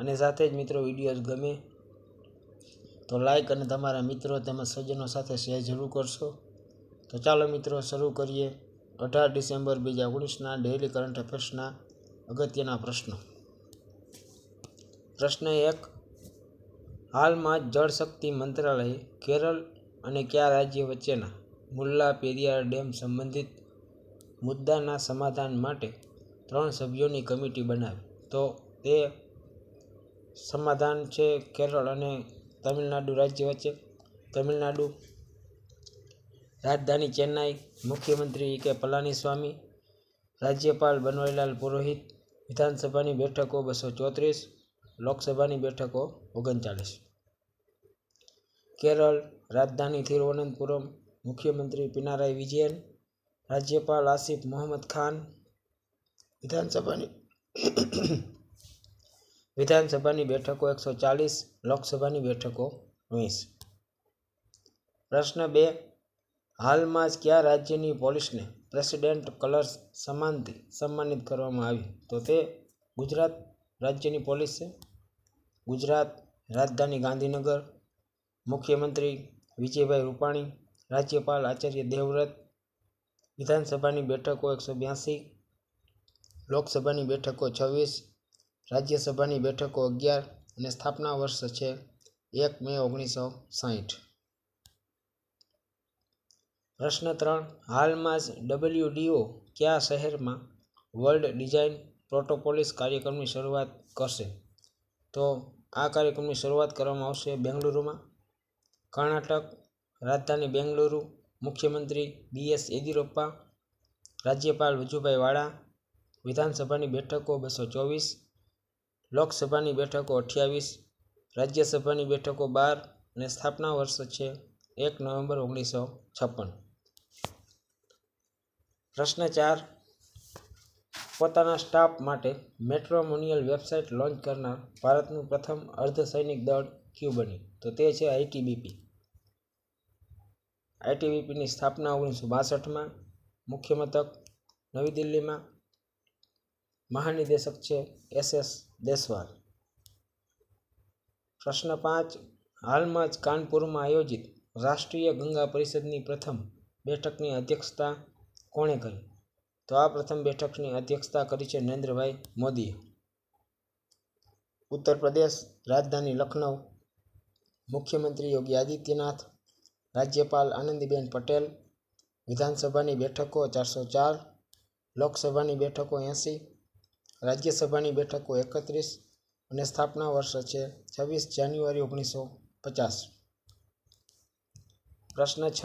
અને સાથે જ મિત્રો વિડીયો ગમે તો લાઈક અને તમારા મિત્રો તેમજ સ્વજનો સાથે શેર જરૂર કરશો તો ચાલો મિત્રો શરૂ કરીએ અઢાર ડિસેમ્બર બે હજાર ઓગણીસના ડેઇલી કરંટ અફેર્સના અગત્યના પ્રશ્નો પ્રશ્ન એક હાલમાં જળશક્તિ મંત્રાલય કેરળ અને કયા રાજ્ય વચ્ચેના મુલ્લા પેરિયાર ડેમ સંબંધિત મુદ્દાના સમાધાન માટે ત્રણ સભ્યોની કમિટી બનાવી તો તે સમાધાન છે કેરળ અને તમિલનાડુ રાજ્ય વચ્ચે તમિલનાડુ રાજધાની ચેન્નાઈ મુખ્યમંત્રી કે પલાનીસ્વામી રાજ્યપાલ બનવારીલાલ પુરોહિત વિધાનસભાની બેઠકો બસો ચોત્રીસ લોકસભાની બેઠકો ઓગણચાલીસ કેરળ રાજધાની તિરુવનંતપુરમ મુખ્યમંત્રી પિનારાય વિજયન રાજ્યપાલ આસિફ મોહમ્મદ ખાન વિધાનસભાની વિધાનસભાની બેઠકો એકસો ચાલીસ લોકસભાની બેઠકો વીસ પ્રશ્ન બે હાલમાં જ કયા રાજ્યની પોલીસને પ્રેસિડેન્ટ કલર્સ સમાનથી સન્માનિત કરવામાં આવી તો તે ગુજરાત રાજ્યની પોલીસ છે ગુજરાત રાજધાની ગાંધીનગર મુખ્યમંત્રી વિજયભાઈ રૂપાણી રાજ્યપાલ આચાર્ય દેવવ્રત વિધાનસભાની બેઠકો એકસો બ્યાસી લોકસભાની બેઠકો છવ્વીસ રાજ્યસભાની બેઠકો અગિયાર અને સ્થાપના વર્ષ છે એક મે ઓગણીસો સાહીઠ પ્રશ્ન ત્રણ હાલમાં જ ડબલ્યુડીઓ કયા શહેરમાં વર્લ્ડ ડિઝાઇન પ્રોટોપોલિસ કાર્યક્રમની શરૂઆત કરશે તો આ કાર્યક્રમની શરૂઆત કરવામાં આવશે બેંગલુરુમાં કર્ણાટક રાજધાની બેંગલુરુ મુખ્યમંત્રી બીએસ યેદિયુરપ્પા રાજ્યપાલ વજુભાઈ વાળા વિધાનસભાની બેઠકો બસો ચોવીસ લોકસભાની બેઠકો અઠ્યાવીસ રાજ્યસભાની બેઠકો બાર અને સ્થાપના વર્ષ છે એક નવેમ્બર ઓગણીસો છપ્પન પ્રશ્ન ચાર પોતાના સ્ટાફ માટે મેટ્રોમોનિયલ વેબસાઇટ લોન્ચ કરનાર ભારતનું પ્રથમ અર્ધ સૈનિક દળ ક્યુ બન્યું તો તે છે આઈટીબીપી આઈટીબીપીની સ્થાપના ઓગણીસો બાસઠમાં મુખ્ય મથક નવી દિલ્હીમાં મહાનિદેશક છે એસ એસ દેસવાલ પ્રશ્ન પાંચ હાલમાં જ કાનપુરમાં આયોજિત રાષ્ટ્રીય ગંગા પરિષદની પ્રથમ બેઠકની અધ્યક્ષતા કોણે કરી તો આ પ્રથમ બેઠકની અધ્યક્ષતા કરી છે નરેન્દ્રભાઈ મોદીએ ઉત્તર પ્રદેશ રાજધાની લખનઉ મુખ્યમંત્રી યોગી આદિત્યનાથ રાજ્યપાલ આનંદીબેન પટેલ વિધાનસભાની બેઠકો ચારસો ચાર લોકસભાની બેઠકો એંસી રાજ્યસભાની બેઠકો એકત્રીસ અને સ્થાપના વર્ષ છે છવ્વીસ જાન્યુઆરી ઓગણીસો પચાસ પ્રશ્ન છ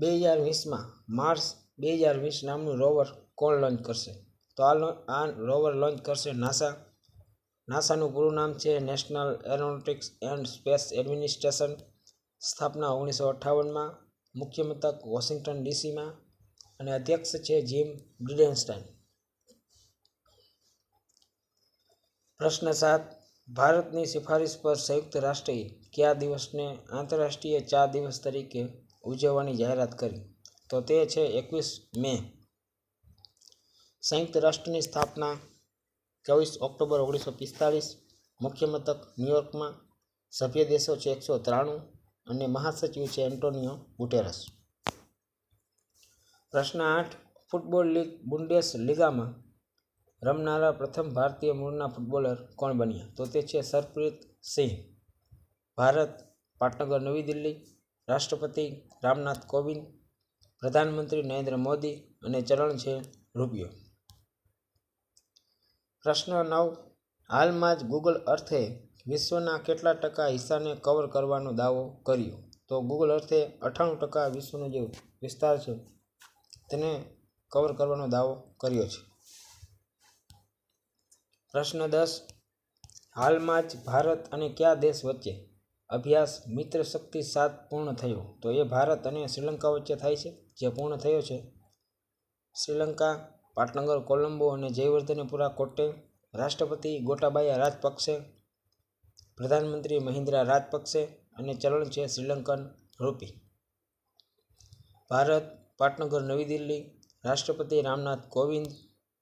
બે હજાર વીસમાં માર્સ બે હજાર વીસ નામનું રોવર કોણ લોન્ચ કરશે તો આ આ રોવર લોન્ચ કરશે નાસા નાસાનું પૂરું નામ છે National Aeronautics and Space Administration સ્થાપના ઓગણીસો અઠ્ઠાવનમાં મુખ્ય મથક વોશિંગ્ટન ડીસીમાં અને અધ્યક્ષ છે જીમ બ્રિડેન્સ્ટાઇન પ્રશ્ન સાત ભારતની સિફારિશ પર સંયુક્ત રાષ્ટ્રએ કયા દિવસને આંતરરાષ્ટ્રીય ચા દિવસ તરીકે ઉજવવાની જાહેરાત કરી તો તે છે એકવીસ મે સંયુક્ત રાષ્ટ્રની સ્થાપના ચોવીસ ઓક્ટોબર ઓગણીસો પિસ્તાળીસ મુખ્ય મથક ન્યુયોર્કમાં સભ્ય દેશો છે એકસો ત્રાણું અને મહાસચિવ છે એન્ટોનિયો ગુટેરસ પ્રશ્ન આઠ ફૂટબોલ લીગ બુન્ડેસ લીગામાં રમનારા પ્રથમ ભારતીય મૂળના ફૂટબોલર કોણ બન્યા તો તે છે સરપ્રીત સિંહ ભારત પાટનગર નવી દિલ્હી રાષ્ટ્રપતિ રામનાથ કોવિંદ પ્રધાનમંત્રી નરેન્દ્ર મોદી અને ચરણ છે રૂપિયો પ્રશ્ન નવ હાલમાં જ ગૂગલ અર્થે વિશ્વના કેટલા ટકા હિસ્સાને કવર કરવાનો દાવો કર્યો તો ગૂગલ અર્થે અઠ્ઠાણું ટકા વિશ્વનો જે વિસ્તાર છે તેને કવર કરવાનો દાવો કર્યો છે પ્રશ્ન દસ હાલમાં જ ભારત અને કયા દેશ વચ્ચે અભ્યાસ મિત્ર શક્તિ સાત પૂર્ણ થયો તો એ ભારત અને શ્રીલંકા વચ્ચે થાય છે જે પૂર્ણ થયો છે શ્રીલંકા પાટનગર કોલંબો અને જયવર્ધનેપુરા કોટે રાષ્ટ્રપતિ ગોટાબાયા રાજપક્ષે પ્રધાનમંત્રી મહિન્દ્રા રાજપક્ષે અને ચલણ છે શ્રીલંકન રૂપી ભારત પાટનગર નવી દિલ્હી રાષ્ટ્રપતિ રામનાથ કોવિંદ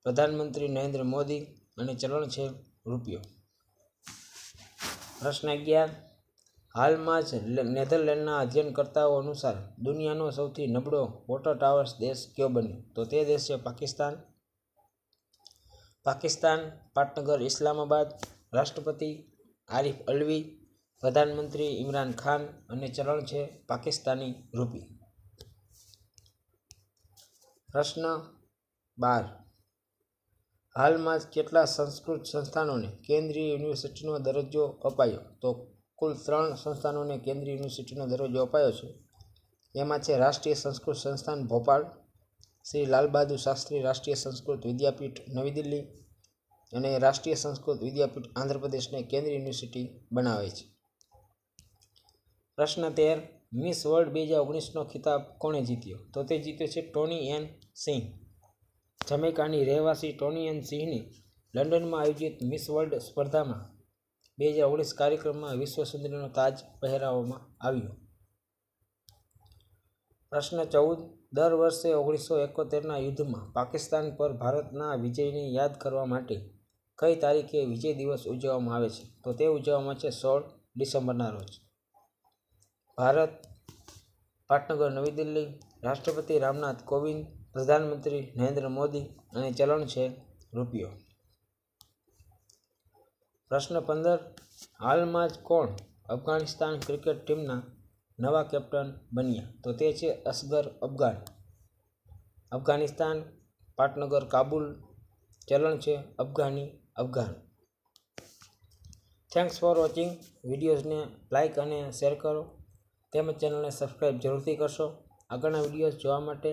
પ્રધાનમંત્રી નરેન્દ્ર મોદી અને ચલણ છે રૂપિયો પ્રશ્ન અગિયાર હાલમાં જ નેધરલેન્ડના અધ્યયનકર્તાઓ અનુસાર દુનિયાનો સૌથી નબળો વોટર ટાવર્સ દેશ કયો બન્યો તો તે દેશ છે પાકિસ્તાન પાકિસ્તાન પાટનગર ઇસ્લામાબાદ રાષ્ટ્રપતિ આરિફ અલવી પ્રધાનમંત્રી ઇમરાન ખાન અને ચલણ છે પાકિસ્તાની રૂપી પ્રશ્ન બાર હાલમાં જ કેટલા સંસ્કૃત સંસ્થાનોને કેન્દ્રીય યુનિવર્સિટીનો દરજ્જો અપાયો તો કુલ ત્રણ સંસ્થાનોને કેન્દ્રીય યુનિવર્સિટીનો દરજ્જો અપાયો છે એમાં છે રાષ્ટ્રીય સંસ્કૃત સંસ્થાન ભોપાલ શ્રી લાલબહાદુર શાસ્ત્રી રાષ્ટ્રીય સંસ્કૃત વિદ્યાપીઠ નવી દિલ્હી અને રાષ્ટ્રીય સંસ્કૃત વિદ્યાપીઠ આંધ્રપ્રદેશને કેન્દ્રીય યુનિવર્સિટી બનાવે છે પ્રશ્ન તેર મિસ વર્લ્ડ બે હજાર ઓગણીસનો ખિતાબ કોણે જીત્યો તો તે જીત્યો છે ટોની એન સિંહ જમૈકાની રહેવાસી ટોનિયન સિંહની લંડનમાં આયોજિત મિસ વર્લ્ડ સ્પર્ધામાં બે હજાર ઓગણીસ કાર્યક્રમમાં વિશ્વ સુંદરીનો તાજ પહેરાવવામાં આવ્યો પ્રશ્ન ચૌદ દર વર્ષે ઓગણીસો એકોતેરના યુદ્ધમાં પાકિસ્તાન પર ભારતના વિજયને યાદ કરવા માટે કઈ તારીખે વિજય દિવસ ઉજવવામાં આવે છે તો તે ઉજવવામાં છે સોળ ડિસેમ્બરના રોજ ભારત પાટનગર નવી દિલ્હી રાષ્ટ્રપતિ રામનાથ કોવિંદ પ્રધાનમંત્રી નરેન્દ્ર મોદી અને ચલણ છે રૂપિયો પ્રશ્ન પંદર હાલમાં જ કોણ અફઘાનિસ્તાન ક્રિકેટ ટીમના નવા કેપ્ટન બન્યા તો તે છે અસગર અફઘાન અફઘાનિસ્તાન પાટનગર કાબુલ ચલણ છે Afghani Afghan thanks for watching વિડીયોઝને લાઇક અને શેર કરો તેમજ ચેનલને સબસ્ક્રાઈબ જરૂરથી કરશો આગળના વિડીયોઝ જોવા માટે